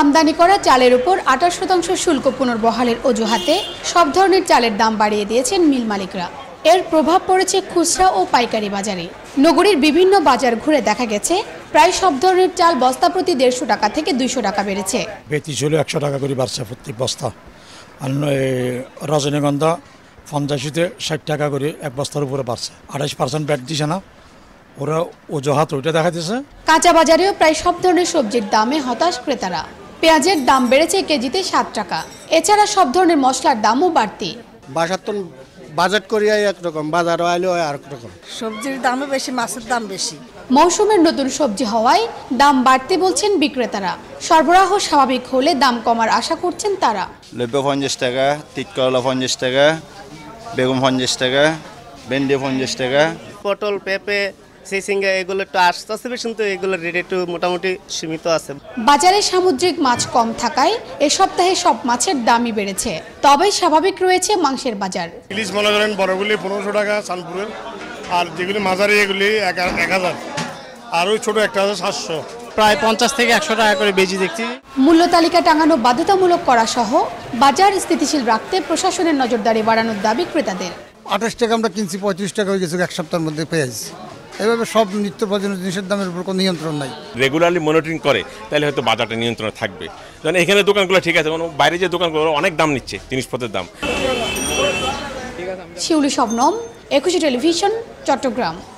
আমদানি করা চালের উপর আঠাশ শতাংশ শুল্ক পুনর্বহালের অজুহাতে সব ধরনের চালের দাম বাড়িয়ে দিয়েছেন মিল মালিকরা এর প্রভাব পড়েছে খুচরা ও পাইকারি বাজারে নগরীর বিভিন্ন বাজার ঘুরে দেখা গেছে প্রায় সব ধরনের চাল বস্তা প্রতি দেড়শো টাকা থেকে দুইশো টাকা বেড়েছে বেতি ছিল একশো টাকা করে বাড়ছে প্রত্যেক বস্তা আর রজনীগন্ধা পঞ্চাশিতে ষাট টাকা করে এক বস্তার উপরে বাড়ছে আঠাশ পার্সেন্ট ব্যাট দিছে না ওরা অজুহাত ওইটা দেখাতেছে কাঁচা বাজারেও প্রায় সব ধরনের সবজির দামে হতাশ ক্রেতারা পেঁয়াজের দাম বেড়েছে কেজিতে সাত টাকা এছাড়া সব ধরনের মশলার দামও বাড়তি বাসাতন বাজেট এক একরকম বাজার এক রকম সবজির দামও বেশি মাছের দাম বেশি মৌসুমের নতুন সবজি হওয়ায় দাম বাড়তে বলছেন বিক্রেতারা সরবরাহ স্বাভাবিক হলে দাম কমার আশা করছেন তারা লেবে পঞ্চাশ টাকা তিত পঞ্চাশ টাকা বেগুন পঞ্চাশ টাকা ভেন্ডি পঞ্চাশ টাকা পটল পেঁপে সেই সিঙ্গা এগুলো একটু আসতে আসতেছে কিন্তু এগুলোর রেট একটু মোটামুটি সীমিত আছে বাজারে সামুদ্রিক মাছ কম থাকায় এ সপ্তাহে সব মাছের দামই বেড়েছে তবে স্বাভাবিক রয়েছে মাংসের বাজার ইলিশ মনে করেন বড়গুলি পনেরোশো টাকা সানপুরের আর যেগুলি মাঝারি এগুলি এক হাজার আর ওই ছোটো একটা আছে সাতশো প্রায় পঞ্চাশ থেকে একশো টাকা করে বেজি দেখছি মূল্য তালিকা টাঙানো বাধ্যতামূলক করা সহ বাজার স্থিতিশীল রাখতে প্রশাসনের নজরদারি বাড়ানোর দাবি ক্রেতাদের আঠাশ টাকা আমরা কিনছি পঁয়ত্রিশ টাকা হয়ে গেছে এক সপ্তাহের মধ্যে পেয়েছি এভাবে সব নিত্য প্রয়োজনীয় জিনিসের দামের উপর কোনো নিয়ন্ত্রণ নাই রেগুলারলি মনিটরিং করে তাহলে হয়তো বাজারটা নিয়ন্ত্রণ থাকবে কারণ এখানে দোকানগুলো ঠিক আছে বাইরে যে দোকানগুলো অনেক দাম নিচ্ছে জিনিসপত্রের দাম শিউলি শবনম একুশে টেলিভিশন চট্টগ্রাম